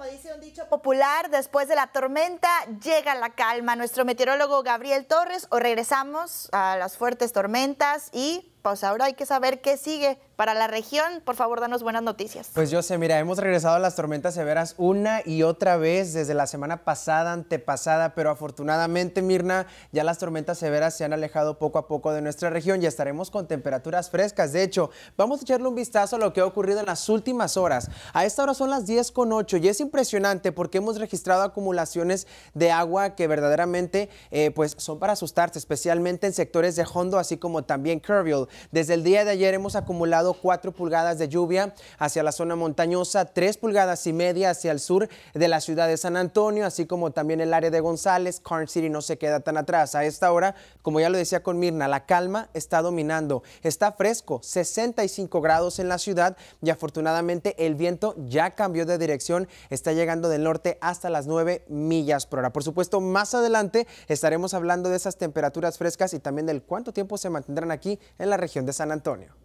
como dice un dicho popular, después de la tormenta llega la calma. Nuestro meteorólogo Gabriel Torres, o regresamos a las fuertes tormentas y pues ahora hay que saber qué sigue para la región. Por favor, danos buenas noticias. Pues yo sé, mira, hemos regresado a las tormentas severas una y otra vez desde la semana pasada, antepasada, pero afortunadamente, Mirna, ya las tormentas severas se han alejado poco a poco de nuestra región y estaremos con temperaturas frescas. De hecho, vamos a echarle un vistazo a lo que ha ocurrido en las últimas horas. A esta hora son las 10.8 y es impresionante porque hemos registrado acumulaciones de agua que verdaderamente eh, pues son para asustarse, especialmente en sectores de Hondo, así como también Kerrville. Desde el día de ayer hemos acumulado 4 pulgadas de lluvia hacia la zona montañosa, 3 pulgadas y media hacia el sur de la ciudad de San Antonio, así como también el área de González. Carn City no se queda tan atrás. A esta hora, como ya lo decía con Mirna, la calma está dominando. Está fresco, 65 grados en la ciudad y afortunadamente el viento ya cambió de dirección, está llegando del norte hasta las 9 millas por hora. Por supuesto, más adelante estaremos hablando de esas temperaturas frescas y también del cuánto tiempo se mantendrán aquí en la región de San Antonio.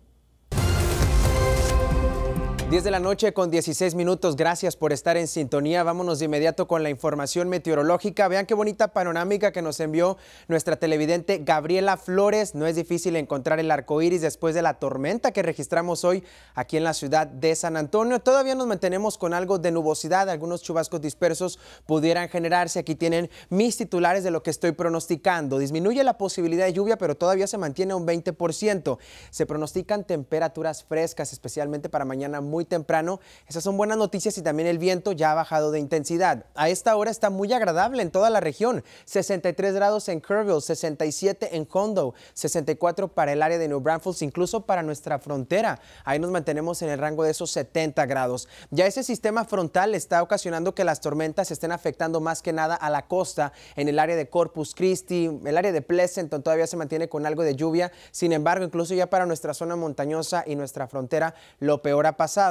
10 de la noche con 16 minutos, gracias por estar en sintonía. Vámonos de inmediato con la información meteorológica. Vean qué bonita panorámica que nos envió nuestra televidente Gabriela Flores. No es difícil encontrar el arco iris después de la tormenta que registramos hoy aquí en la ciudad de San Antonio. Todavía nos mantenemos con algo de nubosidad, algunos chubascos dispersos pudieran generarse. Aquí tienen mis titulares de lo que estoy pronosticando. Disminuye la posibilidad de lluvia, pero todavía se mantiene un 20%. Se pronostican temperaturas frescas, especialmente para mañana muy temprano. Esas son buenas noticias y también el viento ya ha bajado de intensidad. A esta hora está muy agradable en toda la región. 63 grados en Kerrville, 67 en Hondo, 64 para el área de New Braunfels, incluso para nuestra frontera. Ahí nos mantenemos en el rango de esos 70 grados. Ya ese sistema frontal está ocasionando que las tormentas estén afectando más que nada a la costa, en el área de Corpus Christi, el área de Pleasanton todavía se mantiene con algo de lluvia. Sin embargo, incluso ya para nuestra zona montañosa y nuestra frontera, lo peor ha pasado.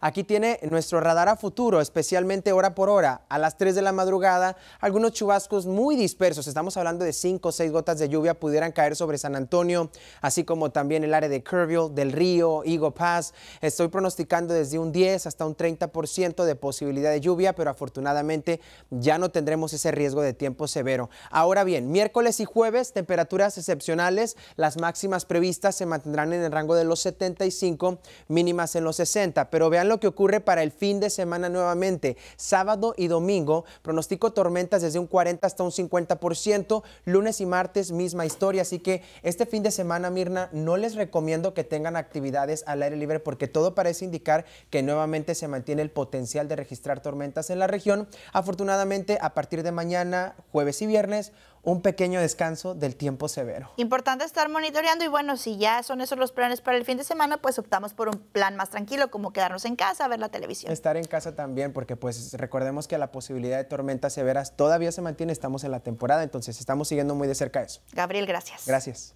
Aquí tiene nuestro radar a futuro, especialmente hora por hora. A las 3 de la madrugada, algunos chubascos muy dispersos, estamos hablando de 5 o 6 gotas de lluvia, pudieran caer sobre San Antonio, así como también el área de Kerrville, del Río, Eagle Pass. Estoy pronosticando desde un 10 hasta un 30% de posibilidad de lluvia, pero afortunadamente ya no tendremos ese riesgo de tiempo severo. Ahora bien, miércoles y jueves, temperaturas excepcionales, las máximas previstas se mantendrán en el rango de los 75, mínimas en los 60 pero vean lo que ocurre para el fin de semana nuevamente. Sábado y domingo, pronostico tormentas desde un 40 hasta un 50%, lunes y martes misma historia, así que este fin de semana, Mirna, no les recomiendo que tengan actividades al aire libre porque todo parece indicar que nuevamente se mantiene el potencial de registrar tormentas en la región. Afortunadamente, a partir de mañana, jueves y viernes, un pequeño descanso del tiempo severo. Importante estar monitoreando y bueno, si ya son esos los planes para el fin de semana, pues optamos por un plan más tranquilo, como quedarnos en casa, ver la televisión. Estar en casa también, porque pues recordemos que la posibilidad de tormentas severas todavía se mantiene, estamos en la temporada, entonces estamos siguiendo muy de cerca eso. Gabriel, gracias. Gracias.